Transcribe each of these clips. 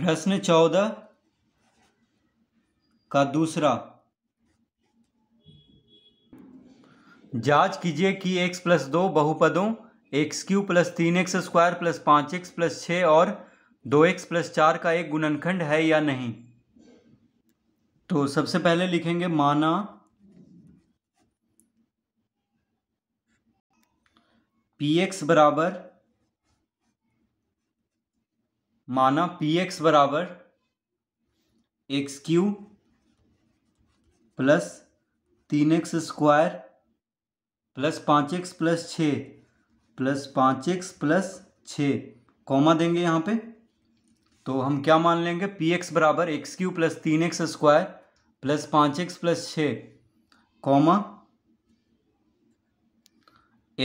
प्रश्न चौदह का दूसरा जांच कीजिए कि x प्लस दो बहुपदों एक्स क्यू प्लस तीन एक्स स्क्वायर प्लस पाँच एक्स प्लस छः और दो एक्स प्लस चार का एक गुणनखंड है या नहीं तो सबसे पहले लिखेंगे माना पी एक्स बराबर माना पी एक्स बराबर एक्स क्यू प्लस तीन एक्स स्क्वायर प्लस पाँच एक्स प्लस छ प्लस पाँच एक्स प्लस छ कॉमा देंगे यहाँ पे तो हम क्या मान लेंगे पी एक्स बराबर एक्स क्यू प्लस तीन एक्स स्क्वायर प्लस पाँच एक्स प्लस छ कॉमा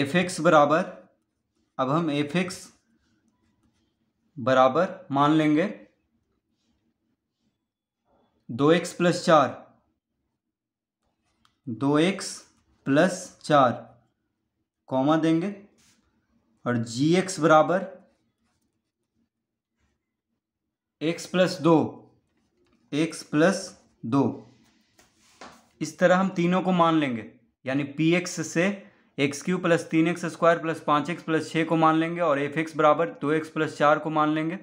एफ एक्स बराबर अब हम एफ एक्स बराबर मान लेंगे दो एक्स प्लस चार दो एक्स प्लस चार कॉमा देंगे और जी एक्स बराबर एक्स प्लस दो एक्स प्लस दो इस तरह हम तीनों को मान लेंगे यानी पी एक्स से एक्स क्यू प्लस तीन एक्स स्क्वायर प्लस पाँच एक्स प्लस छः को मान लेंगे और एफ एक्स बराबर दो एक्स प्लस चार को मान लेंगे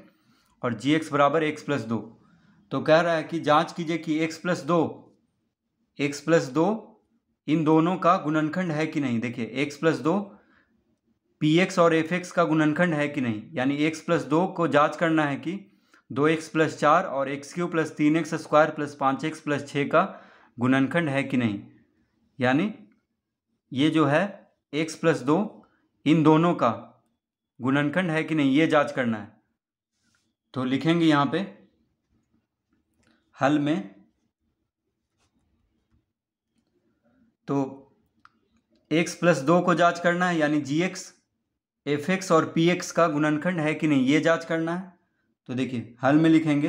और जी एक्स बराबर एक्स प्लस दो तो कह रहा है कि जांच कीजिए कि एक्स प्लस दो एक्स प्लस दो इन दोनों का गुणनखंड है कि नहीं देखिए एक्स प्लस दो पी एक्स और एफ एक्स का गुणनखंड है कि नहीं यानी एक्स प्लस दो को जाँच करना है कि दो एक्स प्लस चार और एक्स क्यू प्लस तीन एक्स स्क्वायर प्लस पाँच एक्स प्लस छः का गुणनखंड है कि नहीं यानी ये जो है एक्स प्लस दो इन दोनों का गुणनखंड है कि नहीं ये जांच करना है तो लिखेंगे यहां पे हल में तो एक्स प्लस दो को जांच करना है यानी जी एक्स एफ एक्स और पी एक्स का गुणनखंड है कि नहीं ये जांच करना है तो देखिए हल में लिखेंगे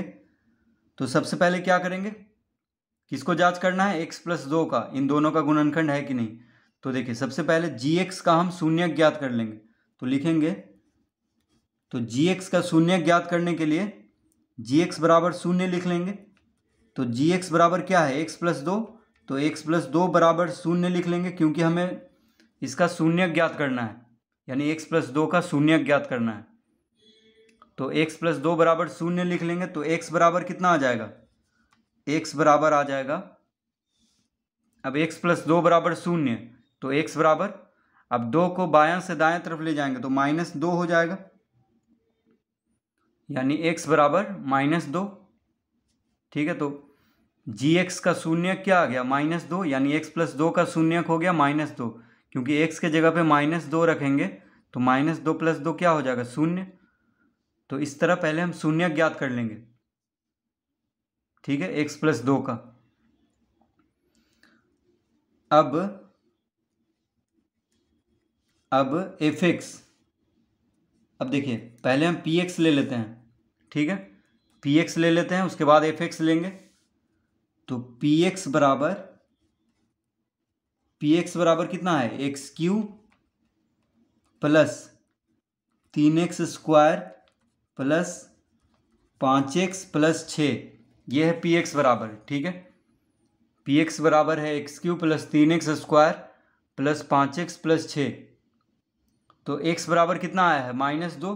तो सबसे पहले क्या करेंगे किसको जांच करना है एक्स प्लस दो का इन दोनों का गुणनखंड है कि नहीं तो देखिए सबसे पहले जी एक्स का हम शून्य ज्ञात कर लेंगे तो लिखेंगे तो जी एक्स का शून्य ज्ञात करने के लिए जी एक्स बराबर शून्य लिख लेंगे तो जी एक्स बराबर क्या है एक्स प्लस दो तो एक्स प्लस दो बराबर शून्य लिख लेंगे क्योंकि हमें इसका शून्य ज्ञात करना है यानी एक्स प्लस दो का शून्य ज्ञात करना है तो एक्स प्लस दो बराबर शून्य लिख लेंगे तो एक्स बराबर कितना आ जाएगा एक्स बराबर आ जाएगा अब एक्स प्लस दो बराबर शून्य तो एक्स बराबर अब दो को बायां से दाएं तरफ ले जाएंगे तो माइनस दो हो जाएगा यानी एक्स बराबर माइनस दो ठीक है तो जी एक्स का शून्य क्या आ गया माइनस दो यानी एक्स प्लस दो का शून्य हो गया माइनस दो क्योंकि एक्स के जगह पे माइनस दो रखेंगे तो माइनस दो प्लस दो क्या हो जाएगा शून्य तो इस तरह पहले हम शून्य ज्ञात कर लेंगे ठीक है एक्स प्लस दो का अब अब एफ एक्स अब देखिए पहले हम पी एक्स ले लेते हैं ठीक है पी एक्स ले लेते हैं उसके बाद एफ एक्स लेंगे तो पी एक्स बराबर पी एक्स बराबर कितना है एक्स क्यू प्लस तीन एक्स स्क्वायर प्लस पाँच एक्स प्लस छ यह है पी एक्स बराबर ठीक है पी एक्स बराबर है एक्स क्यू प्लस तीन एक्स स्क्वायर प्लस पाँच एक्स प्लस छः तो x बराबर कितना आया है माइनस दो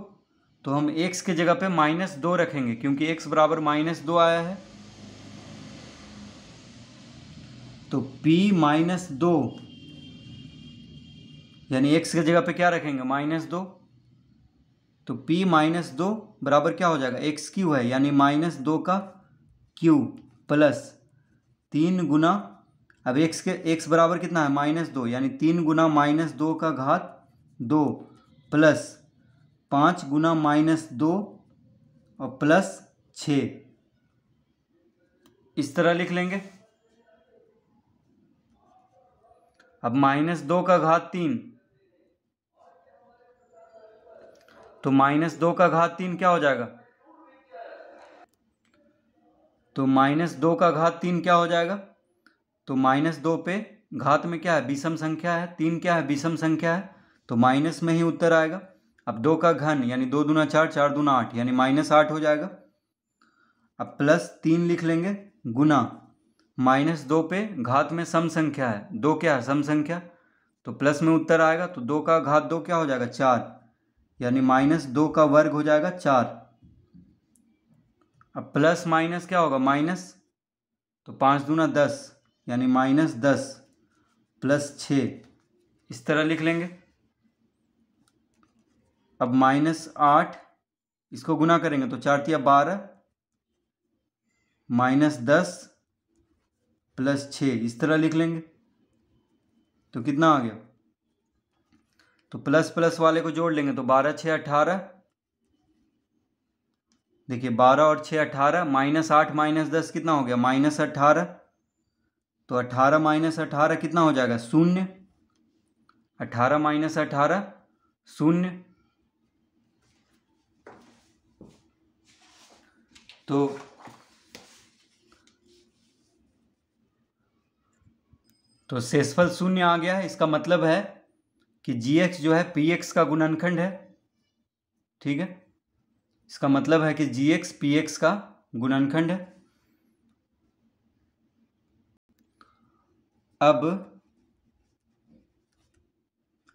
तो हम x के जगह पे माइनस दो रखेंगे क्योंकि x बराबर माइनस दो आया है तो p माइनस दो यानी x के जगह पे क्या रखेंगे माइनस दो तो p माइनस दो बराबर क्या हो जाएगा एक्स क्यू है यानी माइनस दो का क्यू प्लस तीन गुना अब x के x बराबर कितना है माइनस दो यानी तीन गुना माइनस दो का घात दो प्लस पाँच गुना माइनस दो और प्लस छ इस तरह लिख लेंगे अब माइनस दो का घात तीन तो माइनस दो का घात तीन क्या हो जाएगा तो माइनस दो का घात तीन क्या हो जाएगा तो माइनस दो पे घात में क्या है विषम संख्या है तीन क्या है विषम संख्या है तो माइनस में ही उत्तर आएगा अब दो का घन यानी दो दूना चार चार दूना आठ यानी माइनस आठ हो जाएगा अब प्लस तीन लिख लेंगे गुना माइनस दो पे घात में सम संख्या है दो क्या है सम संख्या तो प्लस में उत्तर आएगा तो दो का घात दो क्या हो जाएगा चार यानी माइनस दो का वर्ग हो जाएगा चार अब प्लस माइनस क्या होगा माइनस तो पाँच दूना दस यानी माइनस दस प्लस छः इस तरह लिख लेंगे अब माइनस आठ इसको गुना करेंगे तो चार तिया बारह माइनस दस प्लस छ इस तरह लिख लेंगे तो कितना आ गया तो प्लस प्लस वाले को जोड़ लेंगे तो बारह छः अठारह देखिए बारह और छः अठारह माइनस आठ माइनस दस कितना हो गया माइनस अट्ठारह तो अट्ठारह माइनस अठारह कितना हो जाएगा शून्य अठारह माइनस अठारह शून्य तो तो शेषफल शून्य आ गया है इसका मतलब है कि जी एक्स जो है पी एक्स का गुणनखंड है ठीक है इसका मतलब है कि जी एक्स पी एक्स का गुणनखंड है अब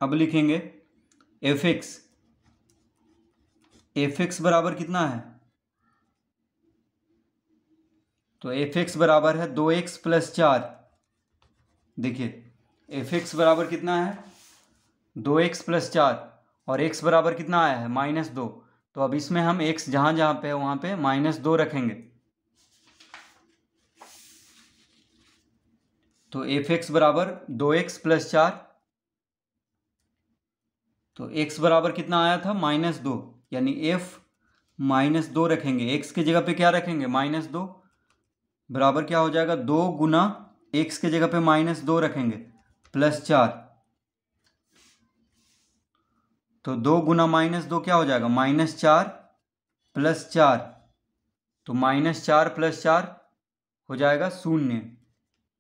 अब लिखेंगे एफ एक्स एफ एक्स बराबर कितना है तो एफ एक्स बराबर है दो एक्स प्लस चार देखिए एफ एक्स बराबर कितना है दो एक्स प्लस चार और एक्स बराबर कितना आया है माइनस दो तो अब इसमें हम एक्स जहां जहां पे है वहां पे माइनस दो रखेंगे तो एफ एक्स बराबर दो एक्स प्लस चार तो एक्स बराबर कितना आया था माइनस दो यानी एफ माइनस दो रखेंगे एक्स की जगह पे क्या रखेंगे माइनस दो बराबर क्या हो जाएगा दो गुना एक्स के जगह पे माइनस दो रखेंगे प्लस चार तो दो गुना माइनस दो क्या हो जाएगा माइनस चार प्लस चार तो माइनस चार प्लस चार हो जाएगा शून्य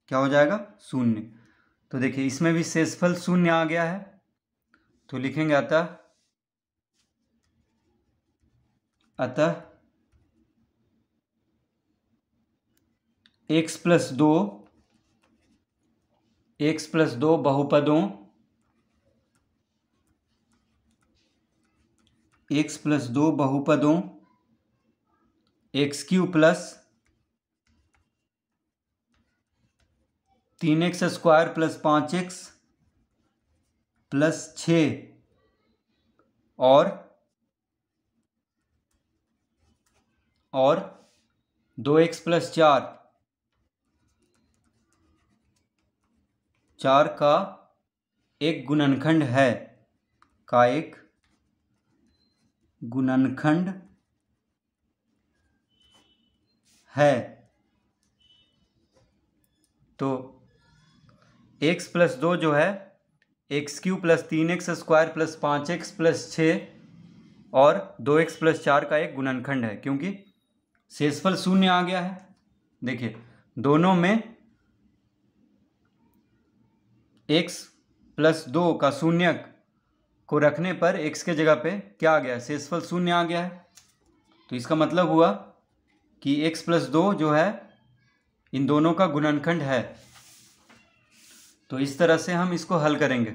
क्या हो जाएगा शून्य तो देखिए इसमें भी शेषफल शून्य आ गया है तो लिखेंगे अतः अतः एक्स प्लस दो एक्स प्लस दो बहुपदों एक्स प्लस दो बहुपदों एक्स क्यू प्लस तीन एक्स स्क्वायर प्लस पाँच एक्स प्लस छ और और दो एक्स प्लस चार चार का एक गुणनखंड है का एक गुणनखंड है तो एक्स प्लस दो जो है एक्स क्यू प्लस तीन एक्स स्क्वायर प्लस पाँच एक्स प्लस छः और दो एक्स प्लस चार का एक गुणनखंड है क्योंकि शेषफल शून्य आ गया है देखिए दोनों में एक्स प्लस दो का शून्य को रखने पर एक्स के जगह पे क्या आ गया है शेषफल शून्य आ गया है तो इसका मतलब हुआ कि एक्स प्लस दो जो है इन दोनों का गुणनखंड है तो इस तरह से हम इसको हल करेंगे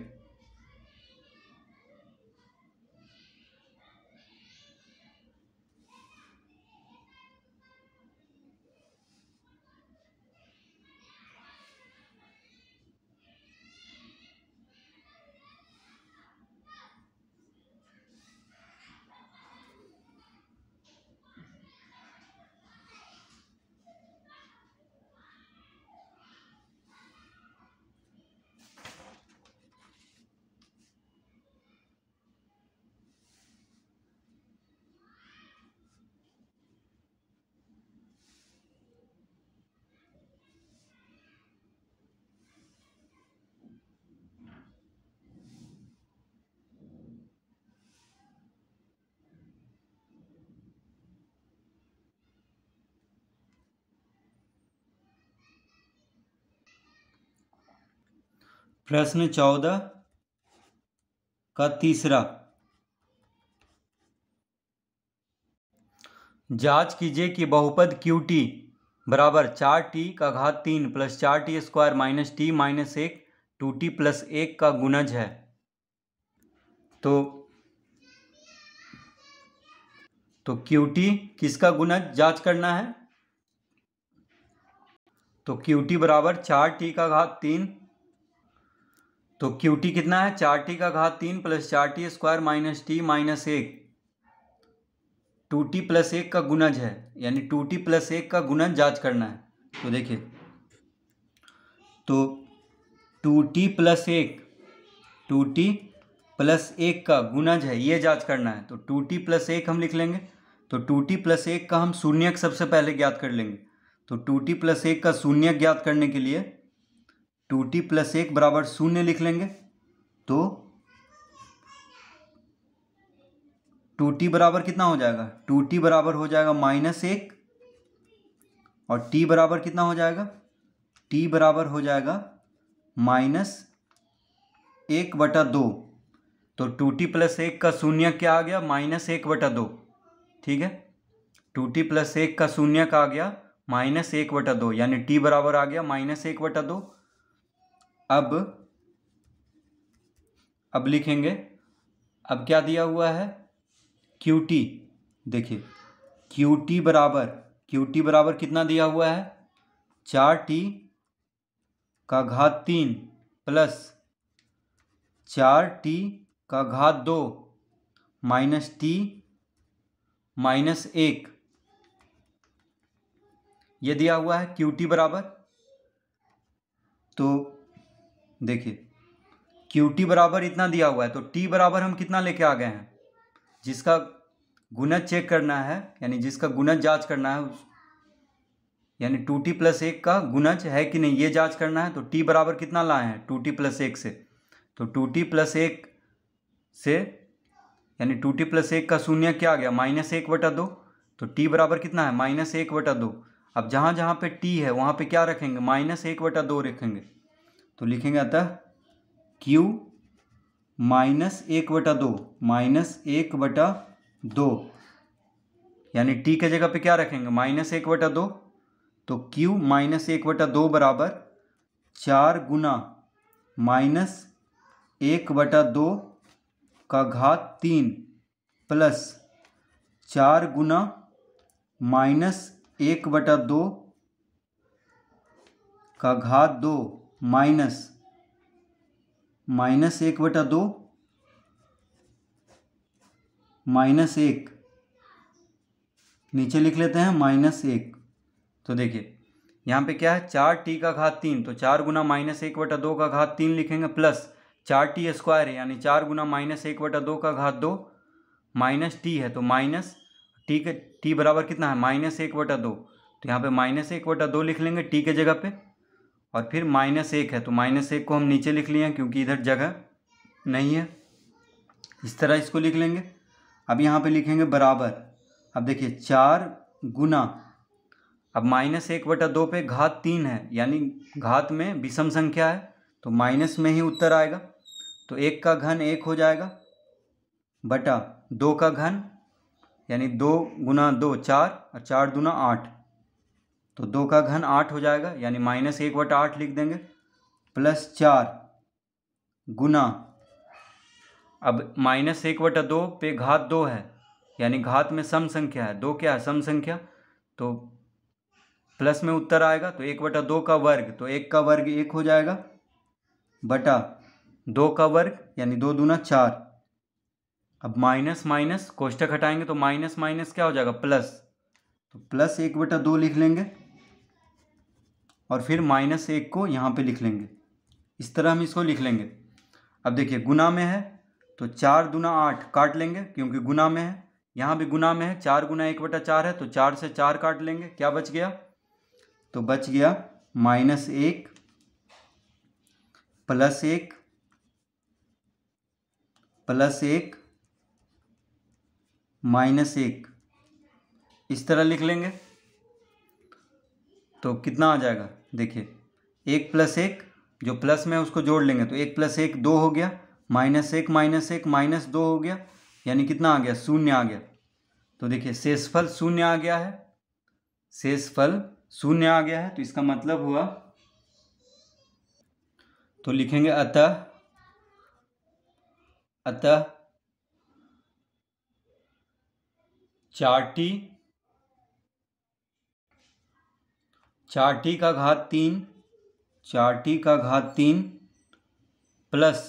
प्रश्न चौदह का तीसरा जांच कीजिए कि बहुपद क्यू टी बराबर चार टी का घात तीन प्लस चार t square minus t minus एक टू टी प्लस एक का गुणज है तो तो क्यू टी किसका गुणज जांच करना है तो क्यू टी बराबर चार टी का घात तीन तो क्यू टी कितना है चार टी का घात तीन प्लस चार t square minus t minus एक टू टी प्लस एक का गुणज है यानी टू टी प्लस एक का गुणज जांच करना है तो देखिए तो टू टी प्लस एक टू टी प्लस एक का गुणज है ये जांच करना है तो टू टी प्लस एक हम लिख लेंगे तो टू टी प्लस एक का हम शून्यक सबसे पहले ज्ञात कर लेंगे तो टू टी प्लस एक का शून्यक ज्ञात करने के लिए टू टी प्लस एक बराबर शून्य लिख लेंगे तो टू टी बराबर कितना हो जाएगा टू टी बराबर हो जाएगा माइनस एक और टी बराबर कितना हो जाएगा टी बराबर हो जाएगा माइनस एक बटा दो तो टू टी प्लस एक का शून्य क्या आ गया माइनस एक बटा दो ठीक है टू टी प्लस एक का शून्य का आ गया माइनस एक बटा दो यानी टी बराबर आ गया माइनस एक बटा दो अब अब लिखेंगे अब क्या दिया हुआ है क्यू टी देखिए क्यू टी बराबर क्यू टी बराबर कितना दिया हुआ है चार टी का घात तीन प्लस चार टी का घात दो माइनस टी माइनस एक ये दिया हुआ है क्यू टी बराबर तो देखिए क्यू टी बराबर इतना दिया हुआ है तो टी बराबर हम कितना लेके आ गए हैं जिसका गुणज चेक करना है यानी जिसका गुणज जांच करना है यानी टू टी प्लस एक का गुणज है कि नहीं ये जांच करना है तो टी बराबर कितना लाए हैं टू टी प्लस एक से तो टू टी प्लस एक से यानी टू टी प्लस एक का शून्य क्या आ गया माइनस एक बटा दो तो टी बराबर कितना है माइनस एक बटा दो अब जहाँ जहाँ पे टी है वहाँ पे क्या रखेंगे माइनस एक बटा दो रखेंगे तो लिखेंगे अतः क्यू माइनस एक बटा दो माइनस एक बटा दो यानी टी के जगह पे क्या रखेंगे माइनस एक बटा दो तो क्यू माइनस एक बटा दो बराबर चार गुना माइनस एक बटा दो का घात तीन प्लस चार गुना माइनस एक बटा दो का घात दो माइनस माइनस एक बटा दो माइनस एक नीचे लिख लेते हैं माइनस एक तो देखिए यहाँ पे क्या है चार टी का घात तीन तो चार गुना माइनस एक बटा दो का घात तीन लिखेंगे प्लस चार टी स्क्वायर है यानी चार गुना माइनस एक बटा दो का घात दो माइनस टी है तो माइनस टी के टी बराबर कितना है माइनस एक बटा दो तो यहाँ पे माइनस एक बटा दो लिख लेंगे टी के जगह पे और फिर माइनस एक है तो माइनस एक को हम नीचे लिख लिए क्योंकि इधर जगह नहीं है इस तरह इसको लिख लेंगे अब यहाँ पे लिखेंगे बराबर अब देखिए चार गुना अब माइनस एक बटा दो पे घात तीन है यानी घात में विषम संख्या है तो माइनस में ही उत्तर आएगा तो एक का घन एक हो जाएगा बटा दो का घन यानी दो गुना दो चार और चार दूना आठ तो दो का घन आठ हो जाएगा यानी माइनस एक बट आठ लिख देंगे प्लस चार गुना अब माइनस एक बटा दो पे घात दो है यानी घात में सम संख्या है दो क्या है सम संख्या तो प्लस में उत्तर आएगा तो एक बटा दो का वर्ग तो एक का वर्ग एक हो जाएगा बटा दो का वर्ग यानी दो दूना चार अब माइनस माइनस कोष्टक हटाएंगे तो माइनस माइनस क्या हो जाएगा प्लस तो प्लस एक बटा दो लिख लेंगे और फिर माइनस एक को यहाँ पे लिख लेंगे इस तरह हम इसको लिख लेंगे अब देखिए गुना में है तो चार दुना आठ काट लेंगे क्योंकि गुना में है यहाँ भी गुना में है चार गुना एक बटा चार है तो चार से चार काट लेंगे क्या बच गया तो बच गया माइनस एक प्लस एक प्लस एक माइनस एक इस तरह लिख लेंगे तो कितना आ जाएगा देखिए एक प्लस एक जो प्लस में उसको जोड़ लेंगे तो एक प्लस एक दो हो गया माइनस एक माइनस एक माइनस दो हो गया यानी कितना आ गया शून्य आ गया तो देखिए शेषफल शून्य आ गया है शेषफल शून्य आ गया है तो इसका मतलब हुआ तो लिखेंगे अतः अतः चार्टी चार टी का घात तीन चार टी का घात तीन प्लस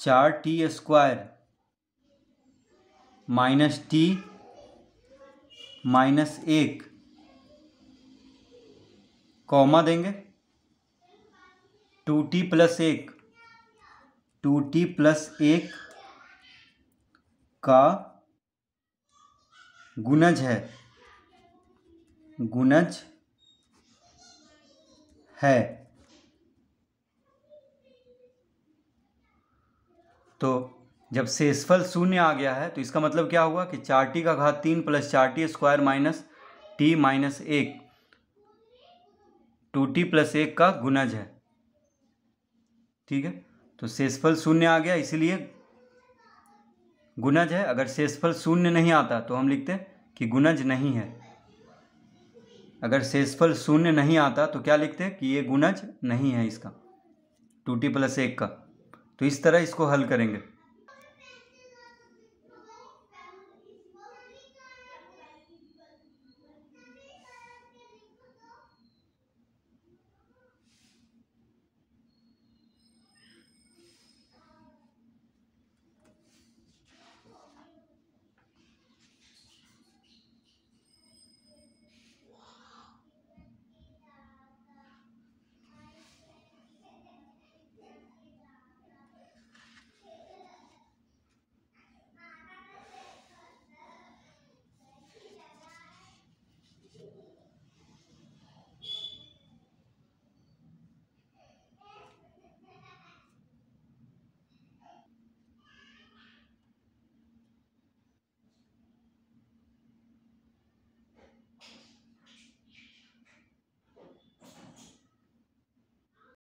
चार t square minus t minus एक कॉमा देंगे टू टी प्लस एक टू टी प्लस एक का गुणज है गुणज है तो जब शेषफल शून्य आ गया है तो इसका मतलब क्या हुआ कि चार टी का घात तीन प्लस चार t square minus t minus एक टू टी प्लस एक का गुणज है ठीक है तो शेषफल शून्य आ गया इसलिए गुणज है अगर शेषफल शून्य नहीं आता तो हम लिखते कि गुणज नहीं है अगर शेषफल शून्य नहीं आता तो क्या लिखते हैं कि ये गुणज नहीं है इसका टू टी प्लस एक का तो इस तरह इसको हल करेंगे